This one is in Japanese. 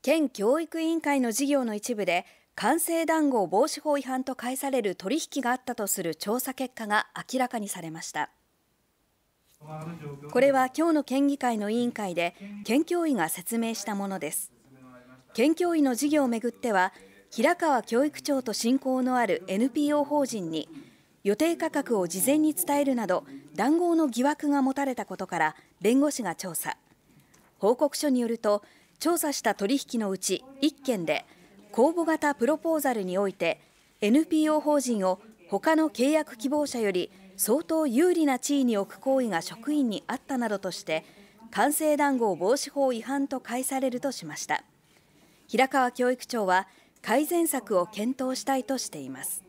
県教育委員会の事業の一部で官製談合防止法違反と解される取引があったとする調査結果が明らかにされましたこれは今日の県議会の委員会で県教委が説明したものです県教委の事業をめぐっては平川教育長と親交のある NPO 法人に予定価格を事前に伝えるなど談合の疑惑が持たれたことから弁護士が調査報告書によると調査した取引のうち1件で公募型プロポーザルにおいて NPO 法人を他の契約希望者より相当有利な地位に置く行為が職員にあったなどとして官製談合防止法違反と解されるとしました平川教育長は改善策を検討したいとしています